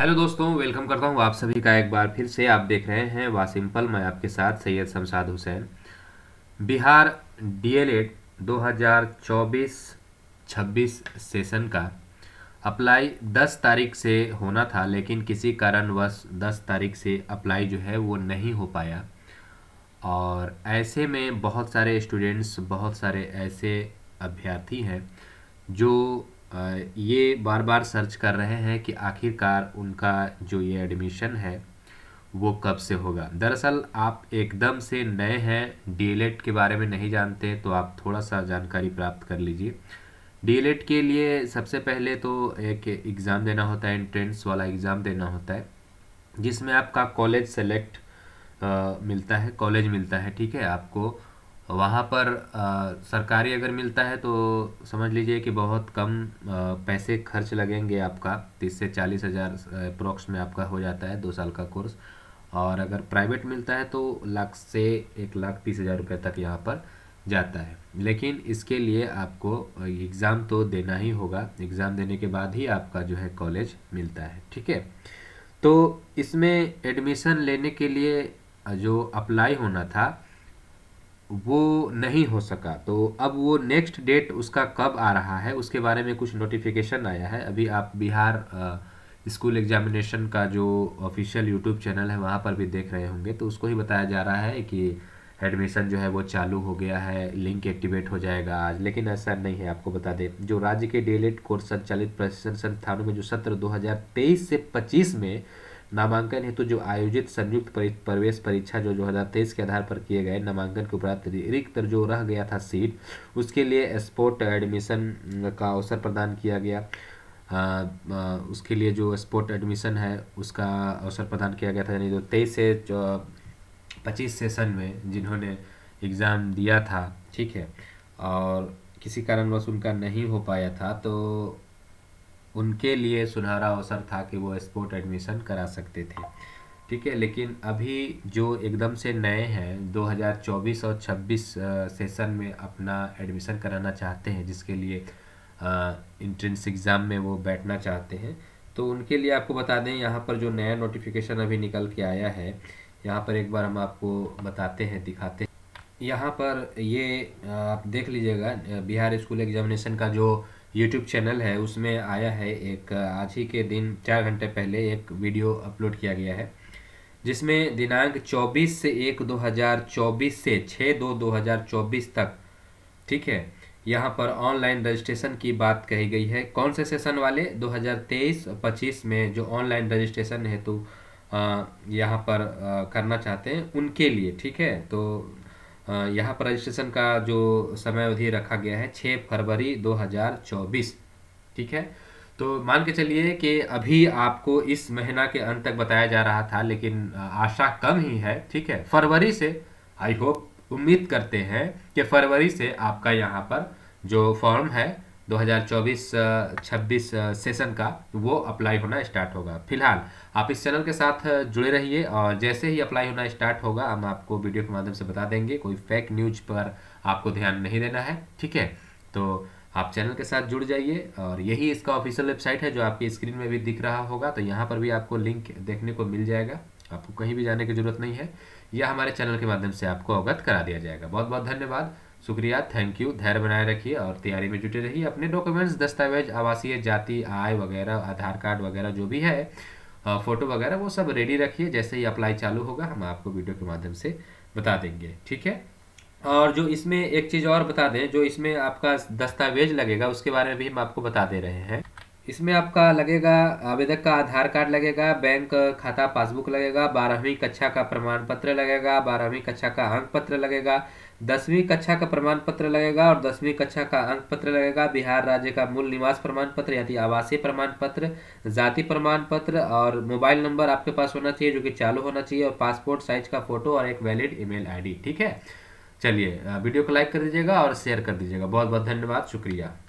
hello दोस्तों welcome करता हूँ आप सभी का एक बार फिर से आप देख रहे हैं वा सिंपल मैं आपके साथ सैयद शमशाद हुसैन बिहार डीएलएड 2024-26 सेशन का अप्लाई 10 तारीख से होना था लेकिन किसी कारणवश 10 तारीख से अप्लाई जो है वो नहीं हो पाया और ऐसे में बहुत सारे स्टूडेंट्स बहुत सारे ऐसे अभ्यर्थी हैं जो ये बार बार सर्च कर रहे हैं कि आखिरकार उनका जो ये एडमिशन है वो कब से होगा दरअसल आप एकदम से नए हैं डी e के बारे में नहीं जानते तो आप थोड़ा सा जानकारी प्राप्त कर लीजिए डी e के लिए सबसे पहले तो एक एग्ज़ाम देना होता है एंट्रेंस वाला एग्ज़ाम देना होता है जिसमें आपका कॉलेज सेलेक्ट मिलता है कॉलेज मिलता है ठीक है आपको वहाँ पर आ, सरकारी अगर मिलता है तो समझ लीजिए कि बहुत कम आ, पैसे खर्च लगेंगे आपका तीस से चालीस हज़ार अप्रोक्स में आपका हो जाता है दो साल का कोर्स और अगर प्राइवेट मिलता है तो लाख से एक लाख तीस हज़ार रुपये तक यहाँ पर जाता है लेकिन इसके लिए आपको एग्ज़ाम तो देना ही होगा एग्ज़ाम देने के बाद ही आपका जो है कॉलेज मिलता है ठीक है तो इसमें एडमिशन लेने के लिए जो अप्लाई होना था वो नहीं हो सका तो अब वो नेक्स्ट डेट उसका कब आ रहा है उसके बारे में कुछ नोटिफिकेशन आया है अभी आप बिहार स्कूल एग्जामिनेशन का जो ऑफिशियल यूट्यूब चैनल है वहाँ पर भी देख रहे होंगे तो उसको ही बताया जा रहा है कि एडमिशन जो है वो चालू हो गया है लिंक एक्टिवेट हो जाएगा आज लेकिन ऐसा नहीं है आपको बता दें जो राज्य के डेलेट कोर्स संचालित प्रशिक्षण संस्थानों में जो सत्र 2023 से 25 में नामांकन हेतु जो आयोजित संयुक्त प्रवेश परीक्षा जो 2023 के आधार पर किए गए नामांकन के उपरांत रिक्त जो रह गया था सीट उसके लिए स्पोर्ट एडमिशन का अवसर प्रदान किया गया आ, उसके लिए जो स्पोर्ट एडमिशन है उसका अवसर प्रदान किया गया था यानी जो तेईस से पच्चीस सेशन में जिन्होंने एग्ज़ाम दिया था ठीक है और किसी कारणवश उनका नहीं हो पाया था तो उनके लिए सुनहरा अवसर था कि वो स्पोर्ट एडमिशन करा सकते थे ठीक है लेकिन अभी जो एकदम से नए हैं 2024 और 26 सेशन में अपना एडमिशन कराना चाहते हैं जिसके लिए इंट्रेंस एग्ज़ाम में वो बैठना चाहते हैं तो उनके लिए आपको बता दें यहाँ पर जो नया नोटिफिकेशन अभी निकल के आया है यहाँ पर एक बार हम आपको बताते हैं दिखाते हैं यहाँ पर ये आप देख लीजिएगा बिहार स्कूल एग्जामिनेशन का जो यूट्यूब चैनल है उसमें आया है एक आज ही के दिन चार घंटे पहले एक वीडियो अपलोड किया गया है जिसमें दिनांक 24 से एक 2024 से छः दो 2024 तक ठीक है यहाँ पर ऑनलाइन रजिस्ट्रेशन की बात कही गई है कौन से सेशन वाले 2023-25 में जो ऑनलाइन रजिस्ट्रेशन हेतु यहाँ पर आ, करना चाहते हैं उनके लिए ठीक है तो यहाँ पर रजिस्ट्रेशन का जो समय अवधि रखा गया है 6 फरवरी 2024 ठीक है तो मान के चलिए कि अभी आपको इस महीना के अंत तक बताया जा रहा था लेकिन आशा कम ही है ठीक है फरवरी से आई होप उम्मीद करते हैं कि फरवरी से आपका यहाँ पर जो फॉर्म है 2024-26 सेशन का वो अप्लाई होना स्टार्ट होगा फिलहाल आप इस चैनल के साथ जुड़े रहिए और जैसे ही अप्लाई होना स्टार्ट होगा हम आपको वीडियो के माध्यम से बता देंगे कोई फेक न्यूज पर आपको ध्यान नहीं देना है ठीक है तो आप चैनल के साथ जुड़ जाइए और यही इसका ऑफिशियल वेबसाइट है जो आपकी स्क्रीन में भी दिख रहा होगा तो यहाँ पर भी आपको लिंक देखने को मिल जाएगा आपको कहीं भी जाने की जरूरत नहीं है यह हमारे चैनल के माध्यम से आपको अवगत करा दिया जाएगा बहुत बहुत धन्यवाद शुक्रिया थैंक यू धैर्य बनाए रखिए और तैयारी में जुटे रहिए अपने डॉक्यूमेंट्स दस्तावेज आवासीय जाति आय वगैरह आधार कार्ड वगैरह जो भी है फ़ोटो वगैरह वो सब रेडी रखिए जैसे ही अप्लाई चालू होगा हम आपको वीडियो के माध्यम से बता देंगे ठीक है और जो इसमें एक चीज़ और बता दें जो इसमें आपका दस्तावेज लगेगा उसके बारे में भी हम आपको बता दे रहे हैं इसमें आपका लगेगा आवेदक का आधार कार्ड लगेगा बैंक खाता पासबुक लगेगा बारहवीं कक्षा का प्रमाण पत्र लगेगा बारहवीं कक्षा का अंक पत्र लगेगा दसवीं कक्षा का प्रमाण पत्र लगेगा और दसवीं कक्षा का अंक पत्र लगेगा बिहार राज्य का मूल निवास प्रमाण पत्र यानी आवासीय प्रमाण पत्र जाति प्रमाण पत्र और मोबाइल नंबर आपके पास होना चाहिए जो कि चालू होना चाहिए और पासपोर्ट साइज का फोटो और एक वैलिड ईमेल आईडी ठीक है चलिए वीडियो को लाइक कर दीजिएगा और शेयर कर दीजिएगा बहुत बहुत धन्यवाद शुक्रिया